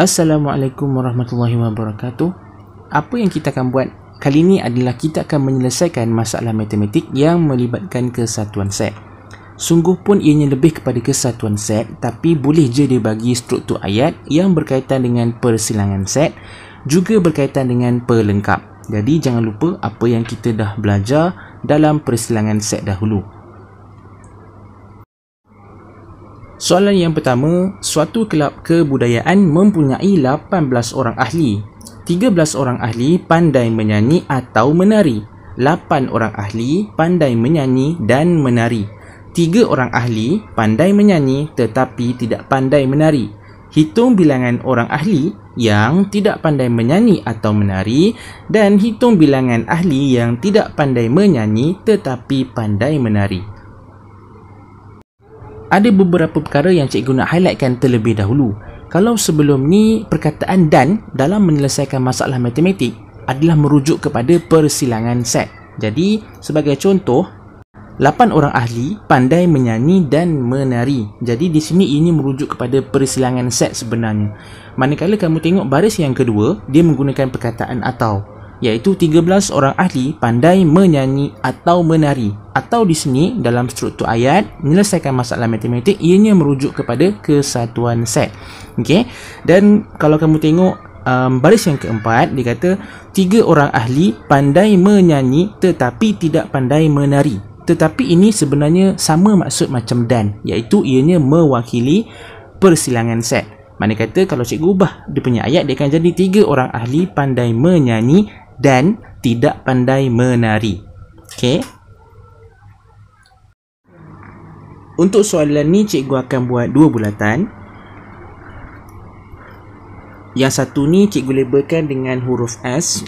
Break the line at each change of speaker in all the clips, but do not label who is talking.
Assalamualaikum warahmatullahi wabarakatuh. Apa yang kita akan buat kali ini adalah kita akan menyelesaikan masalah matematik yang melibatkan kesatuan set. Sungguh pun ianya lebih kepada kesatuan set tapi boleh je dia bagi struktur ayat yang berkaitan dengan persilangan set juga berkaitan dengan pelengkap. Jadi jangan lupa apa yang kita dah belajar dalam persilangan set dahulu. Soalan yang pertama, suatu kelab kebudayaan mempunyai 18 orang ahli. 13 orang ahli pandai menyanyi atau menari. 8 orang ahli pandai menyanyi dan menari. 3 orang ahli pandai menyanyi tetapi tidak pandai menari. Hitung bilangan orang ahli yang tidak pandai menyanyi atau menari dan hitung bilangan ahli yang tidak pandai menyanyi tetapi pandai menari ada beberapa perkara yang cikgu nak highlightkan terlebih dahulu. Kalau sebelum ni perkataan dan dalam menyelesaikan masalah matematik adalah merujuk kepada persilangan set. Jadi, sebagai contoh, 8 orang ahli pandai menyanyi dan menari. Jadi, di sini ini merujuk kepada persilangan set sebenarnya. Manakala kamu tengok baris yang kedua, dia menggunakan perkataan atau iaitu 13 orang ahli pandai menyanyi atau menari. Atau di sini, dalam struktur ayat, menyelesaikan masalah matematik, ianya merujuk kepada kesatuan set. Okay? Dan kalau kamu tengok um, baris yang keempat, dia kata, 3 orang ahli pandai menyanyi tetapi tidak pandai menari. Tetapi ini sebenarnya sama maksud macam dan, iaitu ianya mewakili persilangan set. Mana kata kalau cikgu ubah dia punya ayat, dia akan jadi tiga orang ahli pandai menyanyi dan tidak pandai menari. Okey. Untuk soalan ni cikgu akan buat dua bulatan. Yang satu ni cikgu labelkan dengan huruf S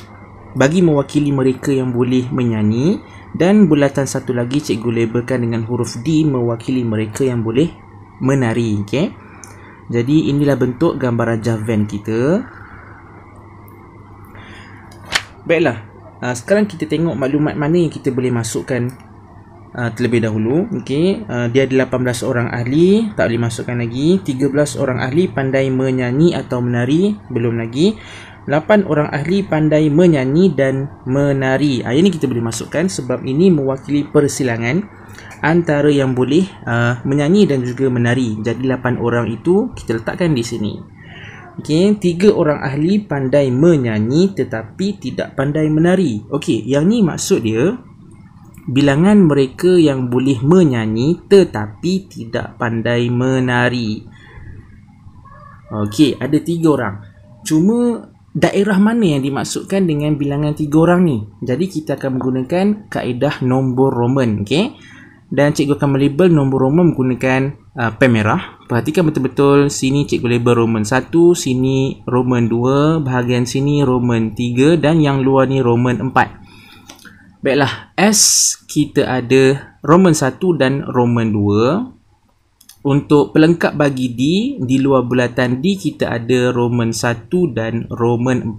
bagi mewakili mereka yang boleh menyanyi dan bulatan satu lagi cikgu labelkan dengan huruf D mewakili mereka yang boleh menari. Okey. Jadi inilah bentuk gambaran javan kita. Baiklah, uh, sekarang kita tengok maklumat mana yang kita boleh masukkan uh, terlebih dahulu. Okay, uh, ah, dia ada 18 orang ahli, tak boleh masukkan lagi. 13 orang ahli pandai menyanyi atau menari, belum lagi. 8 orang ahli pandai menyanyi dan menari. Uh, ini kita boleh masukkan sebab ini mewakili persilangan antara yang boleh uh, menyanyi dan juga menari. Jadi 8 orang itu kita letakkan di sini. Okey, tiga orang ahli pandai menyanyi tetapi tidak pandai menari. Okey, yang ni maksud dia bilangan mereka yang boleh menyanyi tetapi tidak pandai menari. Okey, ada tiga orang. Cuma daerah mana yang dimaksudkan dengan bilangan tiga orang ni? Jadi kita akan menggunakan kaedah nombor Roman, okey? dan cikgu akan melabel nombor Roman menggunakan uh, pen merah. Perhatikan betul-betul sini cikgu label Roman 1, sini Roman 2, bahagian sini Roman 3 dan yang luar ni Roman 4. Baiklah, S kita ada Roman 1 dan Roman 2. Untuk pelengkap bagi D, di luar bulatan D kita ada Roman 1 dan Roman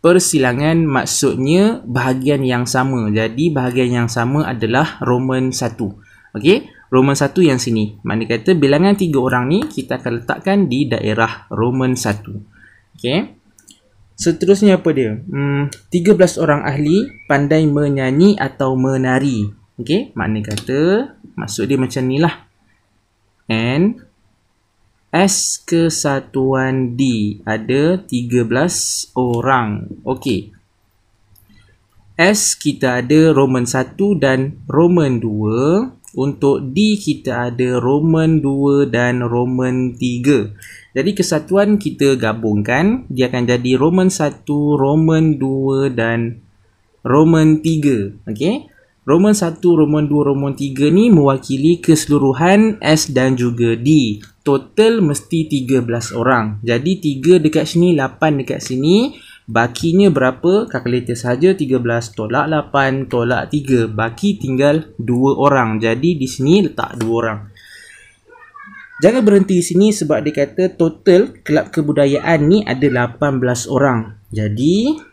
persilangan maksudnya bahagian yang sama. Jadi bahagian yang sama adalah Roman 1. Okey, Roman 1 yang sini. Maknanya kata bilangan tiga orang ni kita akan letakkan di daerah Roman 1. Okey. Seterusnya apa dia? Hmm, 13 orang ahli pandai menyanyi atau menari. Okey, maknanya kata maksud dia macam ni lah. And S kesatuan D ada 13 orang. Okey. S kita ada Roman 1 dan Roman 2. Untuk D kita ada Roman 2 dan Roman 3. Jadi kesatuan kita gabungkan. Dia akan jadi Roman 1, Roman 2 dan Roman 3. Okey. Roman 1, Roman 2, Roman 3 ni mewakili keseluruhan S dan juga D. Total mesti 13 orang. Jadi 3 dekat sini, 8 dekat sini. Bakinya berapa? Calculator saja 13 tolak 8 tolak 3. Baki tinggal 2 orang. Jadi di sini letak 2 orang. Jangan berhenti di sini sebab dia kata total kelab kebudayaan ni ada 18 orang. Jadi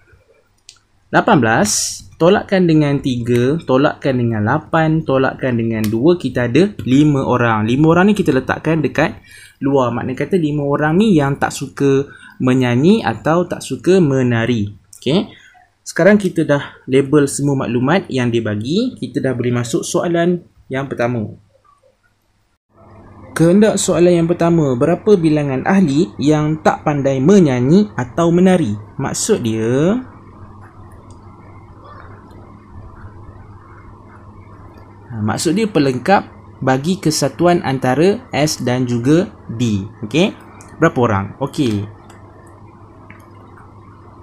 18 tolakkan dengan 3 tolakkan dengan 8 tolakkan dengan 2 kita ada 5 orang 5 orang ni kita letakkan dekat luar makna kata 5 orang ni yang tak suka menyanyi atau tak suka menari okey sekarang kita dah label semua maklumat yang dia bagi kita dah boleh masuk soalan yang pertama Kehendak soalan yang pertama, berapa bilangan ahli yang tak pandai menyanyi atau menari? Maksud dia, maksud dia pelengkap bagi kesatuan antara S dan juga D. Okey. Berapa orang? Okey.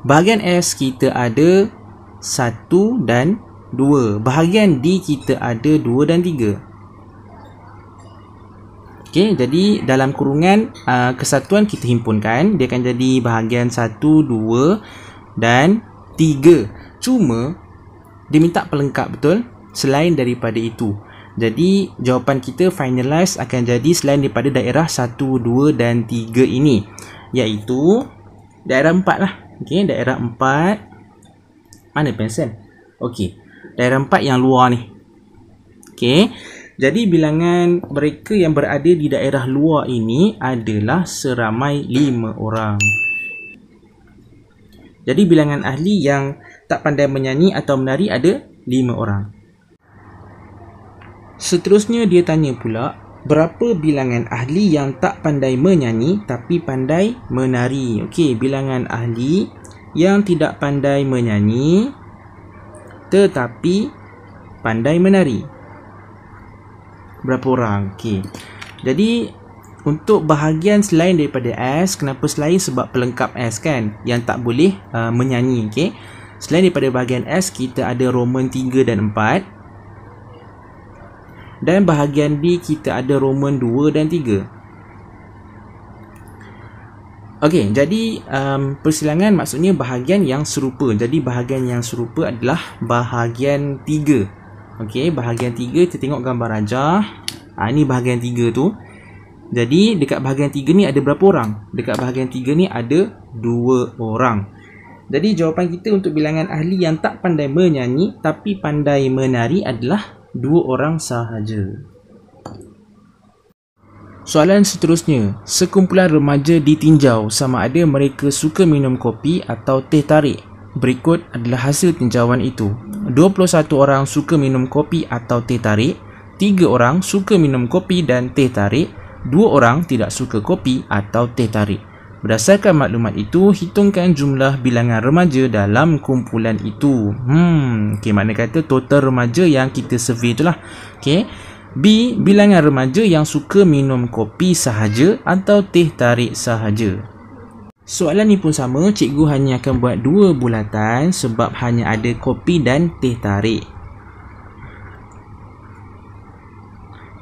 Bahagian S kita ada 1 dan 2. Bahagian D kita ada 2 dan 3. Okey, jadi dalam kurungan uh, kesatuan kita himpunkan, dia akan jadi bahagian 1, 2 dan 3. Cuma dia minta pelengkap betul selain daripada itu. Jadi jawapan kita finalize akan jadi selain daripada daerah 1, 2 dan 3 ini iaitu daerah 4 lah. Okey, daerah 4 mana pensel? Okey. Daerah 4 yang luar ni. Okey. Jadi bilangan mereka yang berada di daerah luar ini adalah seramai 5 orang. Jadi bilangan ahli yang tak pandai menyanyi atau menari ada 5 orang. Seterusnya dia tanya pula, berapa bilangan ahli yang tak pandai menyanyi tapi pandai menari? Okey, bilangan ahli yang tidak pandai menyanyi tetapi pandai menari. Berapa orang? Okey. Jadi untuk bahagian selain daripada S, kenapa selain sebab pelengkap S kan yang tak boleh uh, menyanyi, okey. Selain daripada bahagian S, kita ada Roman 3 dan dan bahagian B kita ada Roman 2 dan 3 ok jadi um, persilangan maksudnya bahagian yang serupa jadi bahagian yang serupa adalah bahagian 3 ok bahagian 3 kita tengok gambar rajah ah, ha, ni bahagian 3 tu jadi dekat bahagian 3 ni ada berapa orang? dekat bahagian 3 ni ada 2 orang jadi jawapan kita untuk bilangan ahli yang tak pandai menyanyi tapi pandai menari adalah dua orang sahaja. Soalan seterusnya, sekumpulan remaja ditinjau sama ada mereka suka minum kopi atau teh tarik. Berikut adalah hasil tinjauan itu. 21 orang suka minum kopi atau teh tarik, 3 orang suka minum kopi dan teh tarik, 2 orang tidak suka kopi atau teh tarik. Berdasarkan maklumat itu, hitungkan jumlah bilangan remaja dalam kumpulan itu. Hmm, okey, mana kata total remaja yang kita survey itulah. Okey. B, bilangan remaja yang suka minum kopi sahaja atau teh tarik sahaja. Soalan ni pun sama, cikgu hanya akan buat dua bulatan sebab hanya ada kopi dan teh tarik.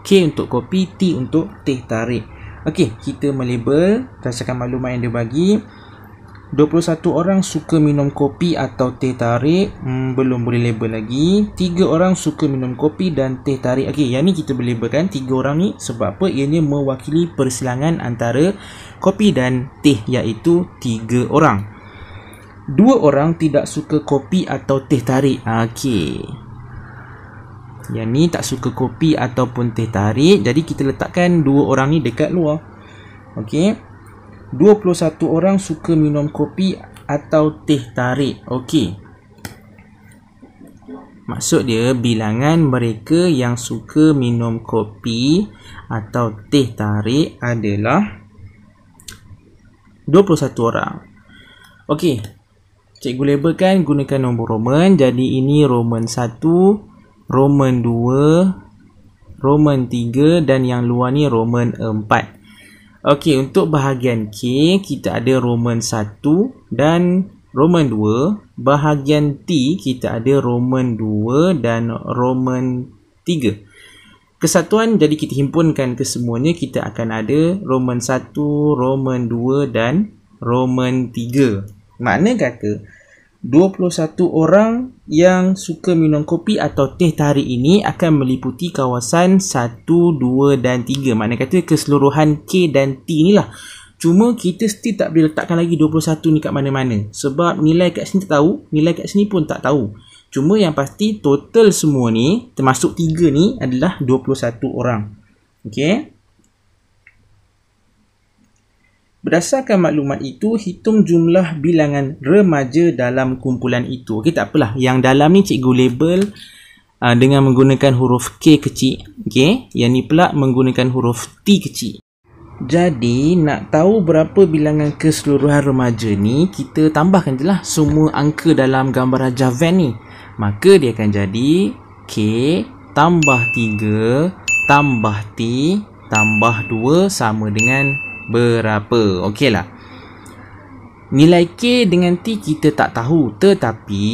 K untuk kopi, T untuk teh tarik. Okey, kita melabel berdasarkan maklumat yang dia bagi. 21 orang suka minum kopi atau teh tarik. Hmm, belum boleh label lagi. 3 orang suka minum kopi dan teh tarik. Okey, yang ni kita boleh labelkan 3 orang ni sebab apa? Ia Ianya mewakili persilangan antara kopi dan teh iaitu 3 orang. 2 orang tidak suka kopi atau teh tarik. Okey. Yang ni tak suka kopi ataupun teh tarik Jadi kita letakkan dua orang ni dekat luar Okey 21 orang suka minum kopi atau teh tarik Okey Maksud dia bilangan mereka yang suka minum kopi atau teh tarik adalah 21 orang Okey Cikgu label kan gunakan nombor Roman Jadi ini Roman Roman 2, Roman 3 dan yang luar ni Roman 4. Okey, untuk bahagian K kita ada Roman 1 dan Roman 2. Bahagian T kita ada Roman 2 dan Roman 3. Kesatuan jadi kita himpunkan kesemuanya kita akan ada Roman 1, Roman 2 dan Roman 3. Makna kata 21 orang yang suka minum kopi atau teh tarik ini akan meliputi kawasan 1, 2 dan 3. Maknanya kata keseluruhan K dan T ni lah. Cuma kita still tak boleh letakkan lagi 21 ni kat mana-mana. Sebab nilai kat sini tak tahu, nilai kat sini pun tak tahu. Cuma yang pasti total semua ni termasuk 3 ni adalah 21 orang. Okay. Berdasarkan maklumat itu, hitung jumlah bilangan remaja dalam kumpulan itu. Okey, tak apalah. Yang dalam ni cikgu label uh, dengan menggunakan huruf K kecil. Okey, yang ni pula menggunakan huruf T kecil. Jadi, nak tahu berapa bilangan keseluruhan remaja ni, kita tambahkan je lah semua angka dalam gambar javan ni. Maka dia akan jadi K tambah 3 tambah T tambah 2 sama dengan berapa. Okey lah. Nilai K dengan T kita tak tahu. Tetapi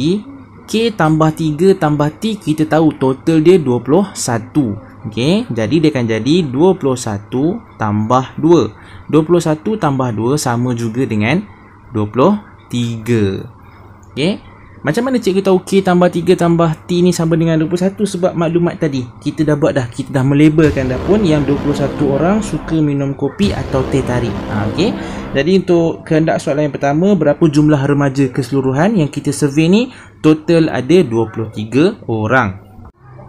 K tambah 3 tambah T kita tahu total dia 21. Okey. Jadi dia akan jadi 21 tambah 2. 21 tambah 2 sama juga dengan 23. Okey. Macam mana cikgu tahu K tambah 3 tambah T ni sama dengan 21 sebab maklumat tadi Kita dah buat dah, kita dah melabelkan dah pun yang 21 orang suka minum kopi atau teh tarik ha, okay? Jadi untuk kehendak soalan yang pertama, berapa jumlah remaja keseluruhan yang kita survey ni? Total ada 23 orang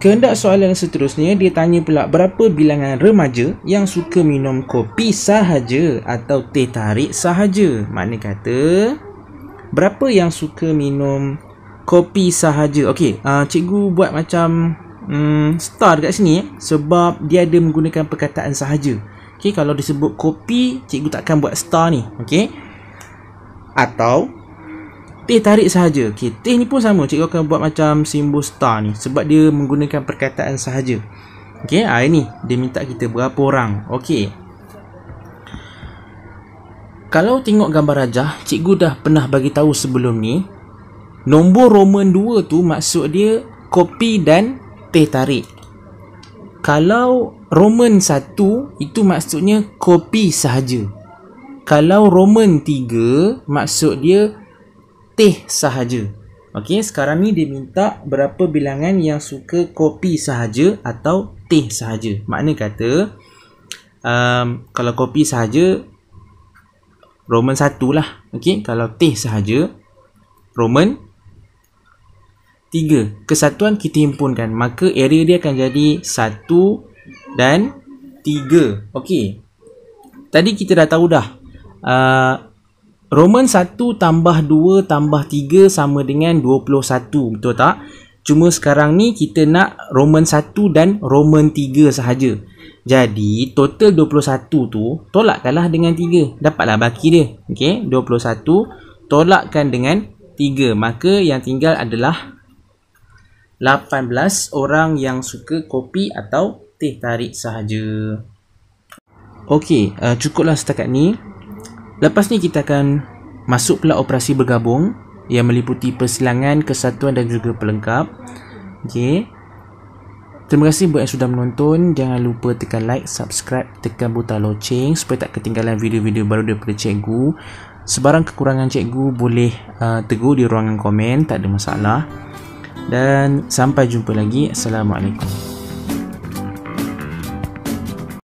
Kehendak soalan yang seterusnya, dia tanya pula berapa bilangan remaja yang suka minum kopi sahaja atau teh tarik sahaja? Mana kata... Berapa yang suka minum kopi sahaja? Okey, uh, cikgu buat macam um, star dekat sini eh, sebab dia ada menggunakan perkataan sahaja. Okey, kalau disebut kopi, cikgu takkan buat star ni. Okey. Atau teh tarik sahaja. Okey, teh ni pun sama. Cikgu akan buat macam simbol star ni sebab dia menggunakan perkataan sahaja. Okey, ah ini dia minta kita berapa orang. Okey kalau tengok gambar rajah, cikgu dah pernah bagi tahu sebelum ni, nombor Roman 2 tu maksud dia kopi dan teh tarik. Kalau Roman 1 itu maksudnya kopi sahaja. Kalau Roman 3 maksud dia teh sahaja. Okey, sekarang ni dia minta berapa bilangan yang suka kopi sahaja atau teh sahaja. Makna kata um, kalau kopi sahaja Roman 1 lah. Okey, kalau teh sahaja Roman 3. Kesatuan kita himpunkan, maka area dia akan jadi 1 dan 3. Okey. Tadi kita dah tahu dah. Uh, Roman 1 tambah 2 tambah 3 sama dengan 21. Betul tak? Cuma sekarang ni kita nak Roman 1 dan Roman 3 sahaja. Jadi total 21 tu tolakkanlah dengan 3. Dapatlah baki dia. Okay, 21 tolakkan dengan 3. Maka yang tinggal adalah 18 orang yang suka kopi atau teh tarik sahaja. Okey, uh, cukuplah setakat ni. Lepas ni kita akan masuk pula operasi bergabung yang meliputi persilangan, kesatuan dan juga pelengkap. Okey. Terima kasih buat yang sudah menonton. Jangan lupa tekan like, subscribe, tekan butang loceng supaya tak ketinggalan video-video baru daripada cikgu. Sebarang kekurangan cikgu boleh uh, tegur di ruangan komen, tak ada masalah. Dan sampai jumpa lagi. Assalamualaikum.